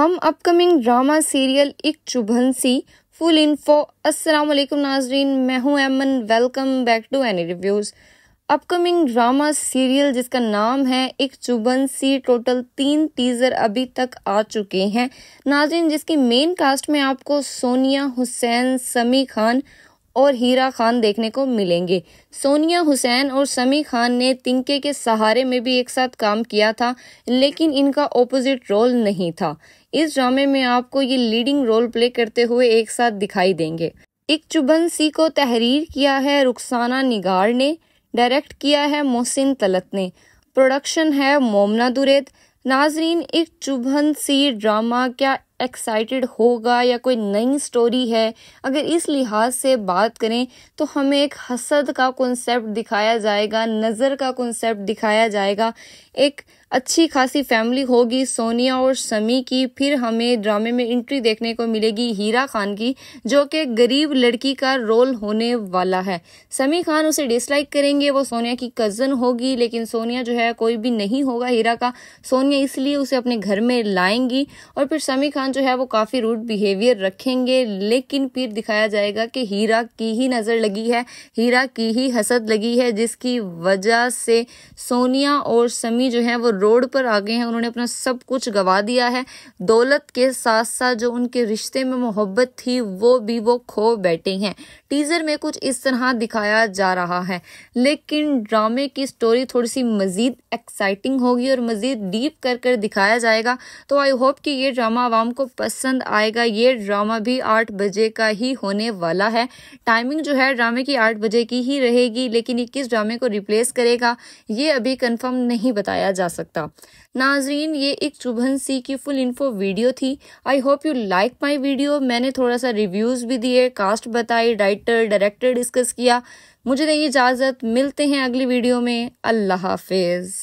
हम upcoming drama serial एक चुभन सी full info अस्सलाम नाजरीन मैं हूं Aiman welcome back to any reviews upcoming drama serial जिसका नाम है एक चुभन सी टोटल तीन टीज़र अभी तक आ चुके हैं नाजरीन जिसकी मेन कास्ट में आपको सोनिया हुसैन समी खान और हीरा खान देखने को मिलेंगे सोनिया हुसैन और समी खान ने तिंके के सहारे में भी एक साथ काम किया था लेकिन इनका ओपोजिट रोल नहीं था इस ड्रामे में आपको ये लीडिंग रोल प्ले करते हुए एक साथ दिखाई देंगे एक चुबन सी को तहरीर किया है रुखसाना निगार ने डायरेक्ट किया है मोहसिन तलत ने प्रोडक्शन है मोमना दुरेद नाजरीन एक चुभन सी ड्रामा क्या एक्साइटेड होगा या कोई नई स्टोरी है अगर इस लिहाज से बात करें तो हमें एक हसद का कॉन्सेप्ट दिखाया जाएगा नज़र का कॉन्सेप्ट दिखाया जाएगा एक अच्छी खासी फैमिली होगी सोनिया और समी की फिर हमें ड्रामे में एंट्री देखने को मिलेगी हीरा खान की जो कि गरीब लड़की का रोल होने वाला है समी खान उसे डिसलाइक करेंगे वो सोनिया की कज़न होगी लेकिन सोनिया जो है कोई भी नहीं होगा हीरा का सोनिया इसलिए उसे अपने घर में लाएंगी और फिर समी खान दौरान जो है वो काफ़ी रूड बिहेवियर रखेंगे लेकिन फिर दिखाया जाएगा कि हीरा की ही नज़र लगी है हीरा की ही हसद लगी है जिसकी वजह से सोनिया और समी जो है वो रोड पर आ गए हैं उन्होंने अपना सब कुछ गवा दिया है दौलत के साथ साथ जो उनके रिश्ते में मोहब्बत थी वो भी वो खो बैठे हैं टीज़र में कुछ इस तरह दिखाया जा रहा है लेकिन ड्रामे की स्टोरी थोड़ी सी मज़ीद एक्साइटिंग होगी और मज़ीद डीप कर कर दिखाया जाएगा तो आई होप कि ये ड्रामा आवाम को को पसंद आएगा ये ड्रामा भी आठ बजे का ही होने वाला है टाइमिंग जो है ड्रामे की आठ बजे की ही रहेगी लेकिन ये किस ड्रामे को रिप्लेस करेगा ये अभी कंफर्म नहीं बताया जा सकता नाजरीन ये एक चुभन सी की फुल इन्फो वीडियो थी I hope you like my video मैंने थोड़ा सा रिव्यूज़ भी दिए कास्ट बताई राइटर डायरेक्टर डिस्कस किया मुझे नहीं इजाज़त मिलते हैं अगली वीडियो में अल्लाह हाफिज़